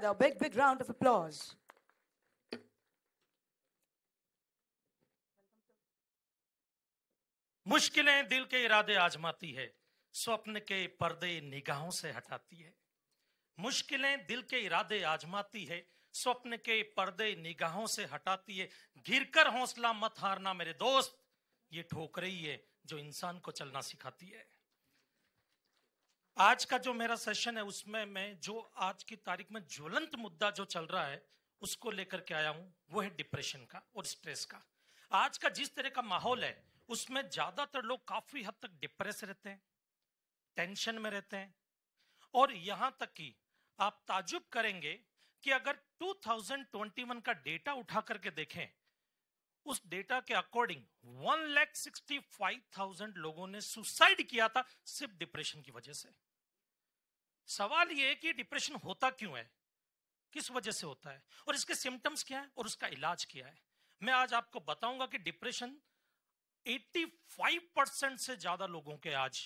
together. A big, big round of applause. मुश्किलें दिल के इरादे आजमाती है स्वप्न के पर्दे निगाहों से हटाती है मुश्किलें दिल के इरादे आजमाती है स्वप्न के पर्दे निगाहों से हटाती है घिर कर हौसला मत हारना मेरे दोस्त ये ही है जो इंसान को चलना सिखाती है आज का जो मेरा सेशन है उसमें मैं जो आज की तारीख में ज्वलंत मुद्दा जो चल रहा है उसको लेकर के आया हूँ वो है डिप्रेशन का और स्ट्रेस का आज का जिस तरह का माहौल है उसमें ज्यादातर लोग काफी हद तक डिप्रेस रहते हैं टेंशन में रहते हैं और यहां तक कि आप ताजुब करेंगे कि अगर 2021 का डेटा उठा करके देखें उस डेटा के according one lakh sixty five thousand लोगों ने सुसाइड किया था सिर्फ डिप्रेशन की वजह से सवाल यह कि डिप्रेशन होता क्यों है किस वजह से होता है और इसके सिम्टम्स क्या है और उसका इलाज क्या है मैं आज आपको बताऊंगा कि डिप्रेशन 85 परसेंट से ज्यादा लोगों के आज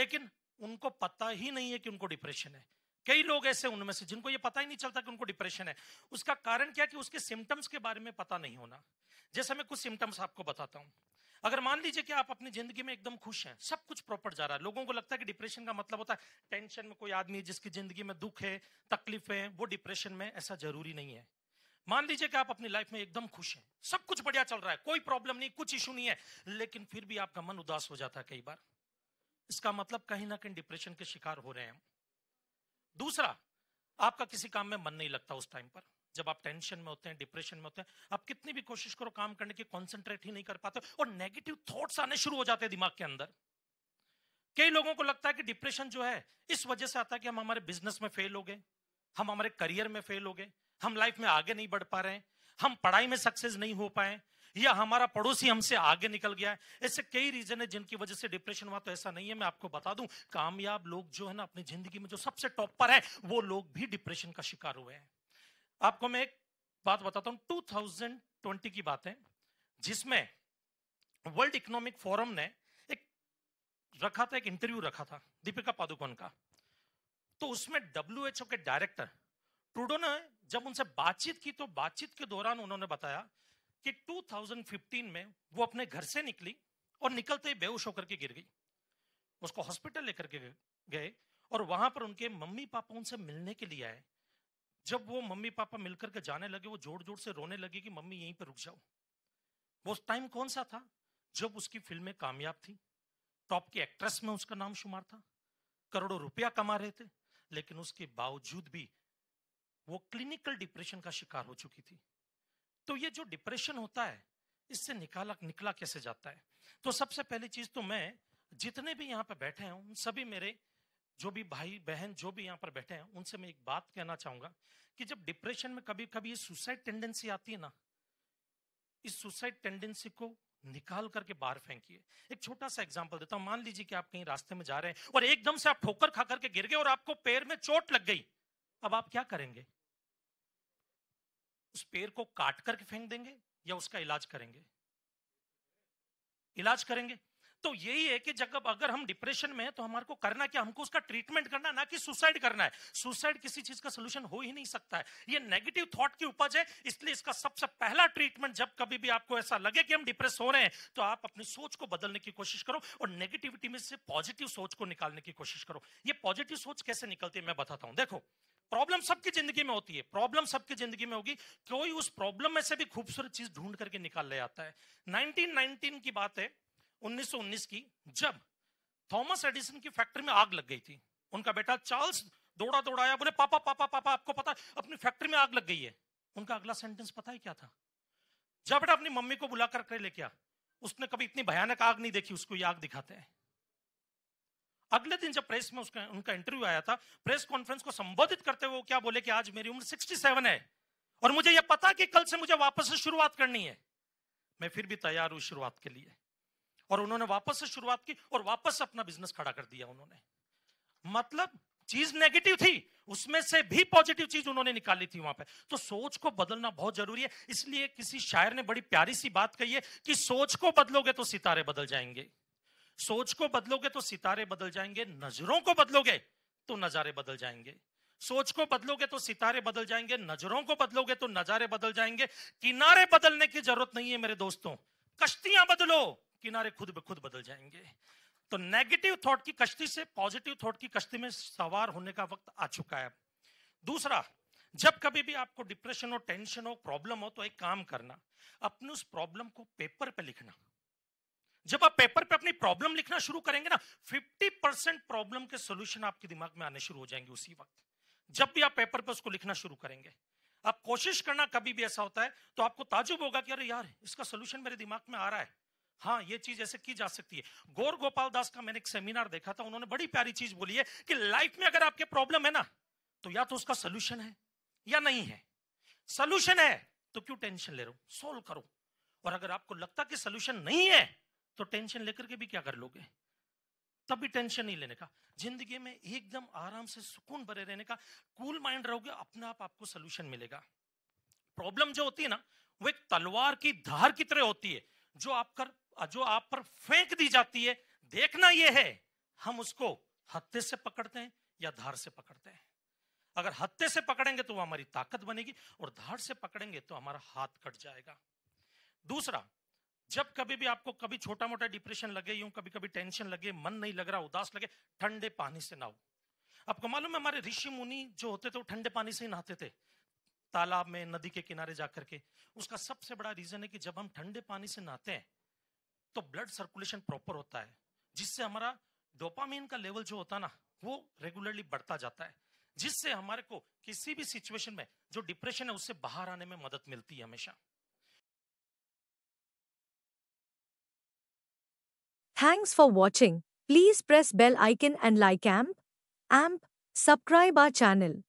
लेकिन उनको पता ही नहीं है कि उनको डिप्रेशन है कई लोग ऐसे उनमें से जिनको ये पता ही नहीं चलता कि उनको डिप्रेशन है उसका कारण क्या कि उसके सिम्टम्स के बारे में पता नहीं होना जैसे मैं कुछ सिम्टम्स आपको बताता हूँ अगर मान लीजिए कि आप अपनी जिंदगी में एकदम खुश हैं सब कुछ प्रॉपर जा रहा है लोगों को लगता है कि डिप्रेशन का मतलब होता है टेंशन में कोई आदमी जिसकी जिंदगी में दुख है तकलीफ है वो डिप्रेशन में ऐसा जरूरी नहीं है मान लीजिए कि आप अपनी लाइफ में एकदम खुश हैं सब कुछ बढ़िया चल रहा है कोई प्रॉब्लम नहीं कुछ इशू नहीं है लेकिन फिर भी आपका मन उदास हो जाता है कई बार इसका मतलब कहीं ना कहीं डिप्रेशन के शिकार हो रहे हैं दूसरा आपका किसी काम में मन नहीं लगता उस टाइम पर जब आप टेंशन में होते हैं डिप्रेशन में होते हैं आप कितनी भी कोशिश करो काम करने की कॉन्सेंट्रेट ही नहीं कर पाते और नेगेटिव थॉट्स आने शुरू हो जाते हैं दिमाग के अंदर कई लोगों को लगता है कि डिप्रेशन जो है इस वजह से आता है कि हम हमारे बिजनेस में फेल हो गए हम हमारे करियर में फेल हो गए हम लाइफ में आगे नहीं बढ़ पा रहे हैं हम पढ़ाई में सक्सेस नहीं हो पाए या हमारा पड़ोसी हमसे आगे निकल गया है ऐसे कई रीजन है जिनकी वजह से डिप्रेशन हुआ तो ऐसा नहीं है मैं आपको बता दूं कामयाब लोग जो है ना अपनी जिंदगी में जो सबसे टॉप पर है वो लोग भी डिप्रेशन का शिकार हुए हैं आपको मैं एक बात बताता हूं 2020 की बात है जिसमें वर्ल्ड इकोनॉमिक फोरम ने एक रखा था एक इंटरव्यू रखा था दीपिका पादुकोण का तो उसमें डब्ल्यू के डायरेक्टर ट्रूडो ने जब उनसे बातचीत की तो बातचीत के दौरान उन्होंने बताया कि 2015 में वो अपने घर से निकली और निकलते ही बेहोश होकर के गिर गई उसको हॉस्पिटल लेकर के गए और वहां पर उनके मम्मी पापा उनसे मिलने के लिए आए जब वो मम्मी पापा मिलकर के जाने लगे वो जोर जोर से रोने लगे कि मम्मी यहीं पर रुक जाओ वो टाइम कौन सा था जब उसकी फिल्में कामयाब थी टॉप की एक्ट्रेस में उसका नाम शुमार था करोड़ों रुपया कमा रहे थे लेकिन उसके बावजूद भी वो क्लिनिकल डिप्रेशन का शिकार हो चुकी थी तो ये जो डिप्रेशन होता है इससे निकाला निकला कैसे जाता है तो सबसे पहली चीज तो मैं जितने भी यहाँ पे बैठे हैं उन सभी मेरे जो भी भाई बहन जो भी यहाँ पर बैठे हैं उनसे मैं एक बात कहना चाहूंगा कि जब डिप्रेशन में कभी कभी ये सुसाइड टेंडेंसी आती है ना इस सुसाइड टेंडेंसी को निकाल करके बाहर फेंकिए एक छोटा सा एग्जाम्पल देता हूं मान लीजिए कि आप कहीं रास्ते में जा रहे हैं और एकदम से आप ठोकर खा करके गिर गए और आपको पैर में चोट लग गई अब आप क्या करेंगे उस पैर को काट करके फेंक देंगे या उसका इलाज करेंगे इलाज करेंगे तो यही है कि जब अगर हम डिप्रेशन में है तो हमारे को करना क्या हमको उसका ट्रीटमेंट करना ना कि सुसाइड करना है सुसाइड किसी चीज का सोल्यूशन हो ही नहीं सकता है ये नेगेटिव थॉट की उपज है इसलिए इसका सबसे पहला ट्रीटमेंट जब कभी भी आपको ऐसा लगे कि हम डिप्रेस हो रहे हैं तो आप अपनी सोच को बदलने की कोशिश करो और नेगेटिविटी में से पॉजिटिव सोच को निकालने की कोशिश करो ये पॉजिटिव सोच कैसे निकलती है मैं बताता हूं देखो प्रॉब्लम सबकी जिंदगी में होती है प्रॉब्लम सबकी जिंदगी में होगी कोई उस प्रॉब्लम में से भी खूबसूरत चीज ढूंढ करके निकाल ले आता है 1919 की बात है 1919 की जब थॉमस एडिसन की फैक्ट्री में आग लग गई थी उनका बेटा चार्ल्स दौड़ा दौड़ाया बोले पापा पापा पापा आपको पता अपनी फैक्ट्री में आग लग गई है उनका अगला सेंटेंस पता है क्या था जब बेटा अपनी मम्मी को बुला करके लेके आ उसने कभी इतनी भयानक आग नहीं देखी उसको ये आग दिखाते हैं अगले दिन जब प्रेस में उसका उनका इंटरव्यू आया था प्रेस कॉन्फ्रेंस को संबोधित करते हुए वो क्या बोले कि आज मेरी उम्र 67 है और मुझे यह पता कि कल से मुझे वापस से शुरुआत करनी है मैं फिर भी तैयार हूं शुरुआत के लिए और उन्होंने वापस से शुरुआत की और वापस अपना बिजनेस खड़ा कर दिया उन्होंने मतलब चीज नेगेटिव थी उसमें से भी पॉजिटिव चीज उन्होंने निकाली थी वहां पे तो सोच को बदलना बहुत जरूरी है इसलिए किसी शायर ने बड़ी प्यारी सी बात कही है कि सोच को बदलोगे तो सितारे बदल जाएंगे सोच को बदलोगे तो सितारे बदल जाएंगे नजरों को बदलोगे तो नजारे बदल जाएंगे सोच को बदलोगे तो सितारे बदल जाएंगे नजरों को बदलोगे तो नजारे बदल जाएंगे किनारे बदलने की जरूरत नहीं है मेरे दोस्तों कश्तियां बदलो किनारे खुद ब खुद बदल जाएंगे तो नेगेटिव थॉट की कश्ती से पॉजिटिव थॉट की कश्ती में सवार होने का वक्त आ चुका है दूसरा जब कभी भी आपको डिप्रेशन हो टेंशन हो प्रॉब्लम हो तो एक काम करना अपने उस प्रॉब्लम को पेपर पे लिखना जब आप पेपर पे अपनी प्रॉब्लम लिखना शुरू करेंगे ना 50 परसेंट प्रॉब्लम के सोल्यूशन आपके दिमाग में आने शुरू हो जाएंगे उसी वक्त जब भी आप पेपर पे उसको लिखना शुरू करेंगे आप कोशिश करना कभी भी ऐसा होता है तो आपको ताजुब होगा कि अरे यार इसका सोल्यूशन मेरे दिमाग में आ रहा है हाँ ये चीज ऐसे की जा सकती है गौर गोपाल दास का मैंने एक सेमिनार देखा था उन्होंने बड़ी प्यारी चीज बोली है कि लाइफ में अगर आपके प्रॉब्लम है ना तो या तो उसका सोल्यूशन है या नहीं है सोल्यूशन है तो क्यों टेंशन ले रहे हो सोल्व करो और अगर आपको लगता कि सोल्यूशन नहीं है तो टेंशन लेकर के भी क्या कर लोगे तब भी टेंशन नहीं लेने का जिंदगी में एकदम आराम से सुकून भरे रहने का कूल माइंड रहोगे अपने आप आपको सोल्यूशन मिलेगा प्रॉब्लम जो होती है ना वो एक तलवार की धार की तरह होती है जो आप कर जो आप पर फेंक दी जाती है देखना यह है हम उसको हत्ते से पकड़ते हैं या धार से पकड़ते हैं अगर हत्ते से पकड़ेंगे तो हमारी ताकत बनेगी और धार से पकड़ेंगे तो हमारा हाथ कट जाएगा दूसरा जब कभी भी आपको कभी छोटा मोटा डिप्रेशन लगे यूं कभी कभी टेंशन लगे मन नहीं लग रहा उदास लगे ठंडे पानी से नाओ आपको मालूम है हमारे ऋषि मुनि जो होते थे वो ठंडे पानी से ही नहाते थे तालाब में नदी के किनारे जाकर के उसका सबसे बड़ा रीजन है कि जब हम ठंडे पानी से नहाते हैं तो ब्लड सर्कुलेशन प्रॉपर होता है जिससे हमारा डोपामीन का लेवल जो होता है ना वो रेगुलरली बढ़ता जाता है जिससे हमारे को किसी भी सिचुएशन में जो डिप्रेशन है उससे बाहर आने में मदद मिलती है हमेशा thanks for watching please press bell icon and like एम्प एम्प सब्सक्राइब आर चैनल